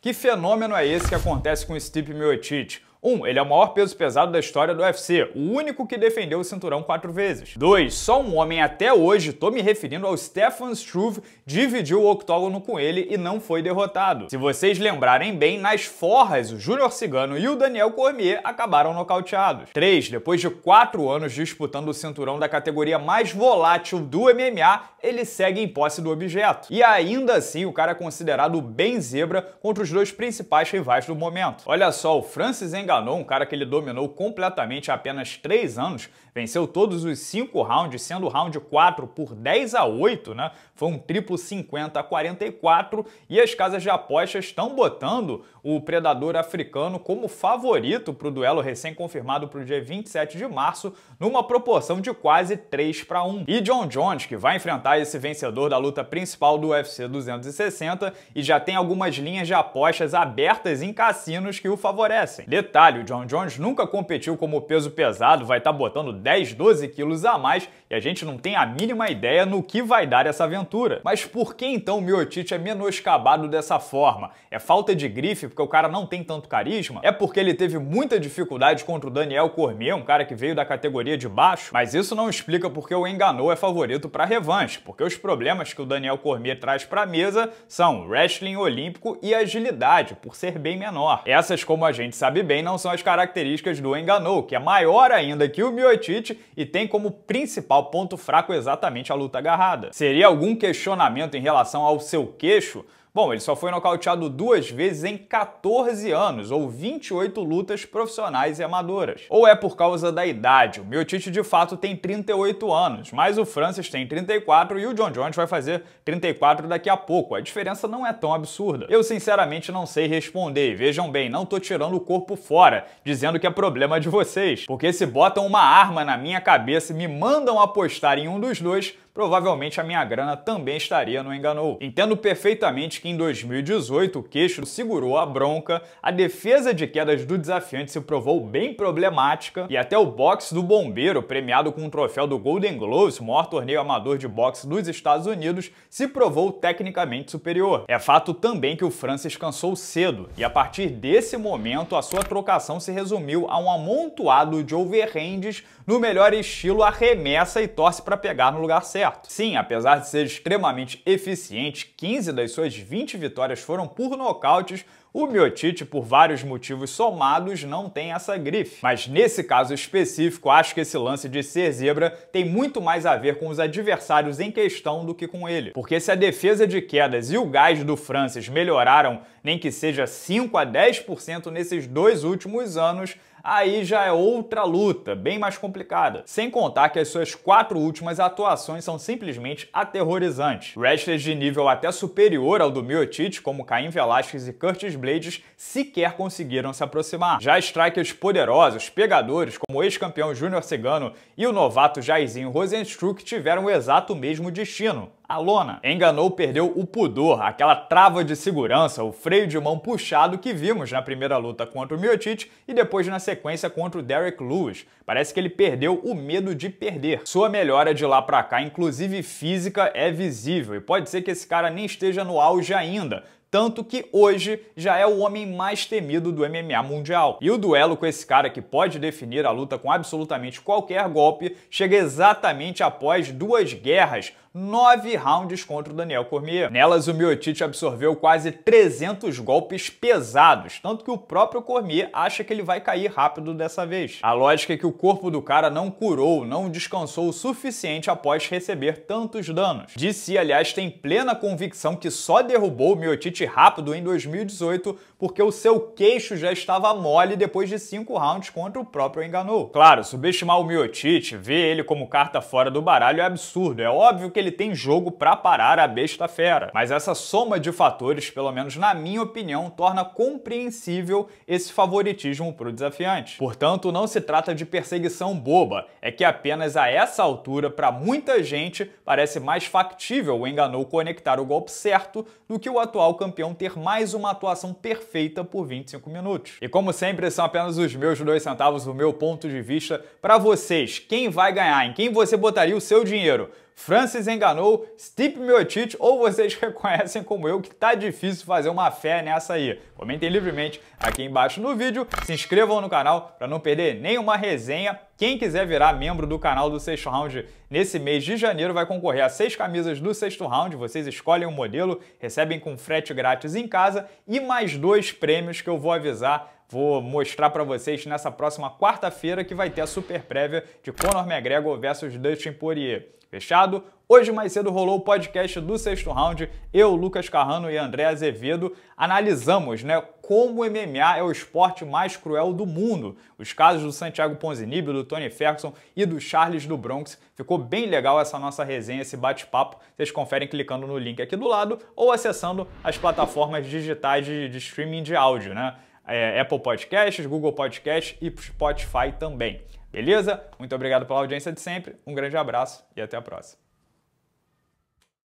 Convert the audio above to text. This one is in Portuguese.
Que fenômeno é esse que acontece com o Stipe Miocic? 1. Um, ele é o maior peso pesado da história do UFC, o único que defendeu o cinturão quatro vezes. 2. Só um homem até hoje, tô me referindo ao Stefan Struve, dividiu o octógono com ele e não foi derrotado. Se vocês lembrarem bem, nas forras, o Júnior Cigano e o Daniel Cormier acabaram nocauteados. 3. Depois de quatro anos disputando o cinturão da categoria mais volátil do MMA, ele segue em posse do objeto. E ainda assim, o cara é considerado bem zebra contra os dois principais rivais do momento. Olha só, o Francis Ngannou enganou, um cara que ele dominou completamente há apenas 3 anos, venceu todos os 5 rounds, sendo o round 4 por 10 a 8, né? Foi um triplo 50 a 44 e as casas de apostas estão botando o predador africano como favorito para o duelo recém-confirmado para o dia 27 de março, numa proporção de quase 3 para 1. E John Jones, que vai enfrentar esse vencedor da luta principal do UFC 260 e já tem algumas linhas de apostas abertas em cassinos que o favorecem. Detalhe detalhe, o John Jones nunca competiu como peso pesado, vai estar tá botando 10, 12 quilos a mais e a gente não tem a mínima ideia no que vai dar essa aventura. Mas por que então o Miotite é menoscabado dessa forma? É falta de grife, porque o cara não tem tanto carisma? É porque ele teve muita dificuldade contra o Daniel Cormier, um cara que veio da categoria de baixo? Mas isso não explica porque o Enganou é favorito para revanche, porque os problemas que o Daniel Cormier traz para a mesa são wrestling olímpico e agilidade, por ser bem menor. Essas, como a gente sabe bem, não são as características do Enganou, que é maior ainda que o Miotite e tem como principal ponto fraco exatamente a luta agarrada. Seria algum questionamento em relação ao seu queixo? Bom, ele só foi nocauteado duas vezes em 14 anos, ou 28 lutas profissionais e amadoras. Ou é por causa da idade. O Miocic de fato tem 38 anos, mas o Francis tem 34 e o John Jones vai fazer 34 daqui a pouco. A diferença não é tão absurda. Eu sinceramente não sei responder. Vejam bem, não tô tirando o corpo fora, dizendo que é problema de vocês, porque se botam uma arma na minha cabeça e me mandam apostar em um dos dois, provavelmente a minha grana também estaria no Enganou. Entendo perfeitamente que em 2018 o queixo segurou a bronca, a defesa de quedas do desafiante se provou bem problemática e até o boxe do bombeiro, premiado com o troféu do Golden Gloves, o maior torneio amador de boxe dos Estados Unidos, se provou tecnicamente superior. É fato também que o Francis cansou cedo e a partir desse momento a sua trocação se resumiu a um amontoado de overhands no melhor estilo arremessa e torce para pegar no lugar certo certo. Sim, apesar de ser extremamente eficiente, 15 das suas 20 vitórias foram por nocautes, o Miotic, por vários motivos somados, não tem essa grife. Mas nesse caso específico, acho que esse lance de ser zebra tem muito mais a ver com os adversários em questão do que com ele. Porque se a defesa de quedas e o gás do Francis melhoraram, nem que seja 5 a 10% nesses dois últimos anos, aí já é outra luta, bem mais complicada. Sem contar que as suas quatro últimas atuações são simplesmente aterrorizantes. Wrestlers de nível até superior ao do Miocic, como Caim Velasquez e Curtis Blades, sequer conseguiram se aproximar. Já strikers poderosos, pegadores, como o ex-campeão Júnior Cigano e o novato Jairzinho Rosenstruck tiveram o exato mesmo destino a lona enganou, perdeu o pudor, aquela trava de segurança, o freio de mão puxado que vimos na primeira luta contra o Miotite e depois na sequência contra o Derek Lewis. Parece que ele perdeu o medo de perder. Sua melhora de lá para cá, inclusive física, é visível e pode ser que esse cara nem esteja no auge ainda, tanto que hoje já é o homem mais temido do MMA mundial. E o duelo com esse cara que pode definir a luta com absolutamente qualquer golpe chega exatamente após duas guerras nove rounds contra o Daniel Cormier. Nelas, o Miotite absorveu quase 300 golpes pesados, tanto que o próprio Cormier acha que ele vai cair rápido dessa vez. A lógica é que o corpo do cara não curou, não descansou o suficiente após receber tantos danos. DC, aliás, tem plena convicção que só derrubou o Miotite rápido em 2018 porque o seu queixo já estava mole depois de cinco rounds contra o próprio Enganou. Claro, subestimar o Miotite, ver ele como carta fora do baralho é absurdo. É óbvio que ele tem jogo para parar a besta fera. Mas essa soma de fatores, pelo menos na minha opinião, torna compreensível esse favoritismo para o desafiante. Portanto, não se trata de perseguição boba, é que apenas a essa altura, para muita gente, parece mais factível o Enganou conectar o golpe certo do que o atual campeão ter mais uma atuação perfeita por 25 minutos. E como sempre, são apenas os meus dois centavos, o meu ponto de vista para vocês. Quem vai ganhar? Em quem você botaria o seu dinheiro? Francis enganou, Steve Miocic, ou vocês reconhecem como eu que tá difícil fazer uma fé nessa aí. Comentem livremente aqui embaixo no vídeo, se inscrevam no canal para não perder nenhuma resenha quem quiser virar membro do canal do Sexto Round nesse mês de janeiro vai concorrer a seis camisas do Sexto Round. Vocês escolhem o um modelo, recebem com frete grátis em casa e mais dois prêmios que eu vou avisar Vou mostrar para vocês nessa próxima quarta-feira que vai ter a super prévia de Conor McGregor versus Dustin Poirier. Fechado? Hoje mais cedo rolou o podcast do sexto round. Eu, Lucas Carrano e André Azevedo analisamos, né, como o MMA é o esporte mais cruel do mundo. Os casos do Santiago Ponzinibbio, do Tony Ferguson e do Charles do Bronx. Ficou bem legal essa nossa resenha, esse bate-papo. Vocês conferem clicando no link aqui do lado ou acessando as plataformas digitais de, de streaming de áudio, né? É, Apple Podcasts, Google Podcasts e Spotify também. Beleza? Muito obrigado pela audiência de sempre, um grande abraço e até a próxima.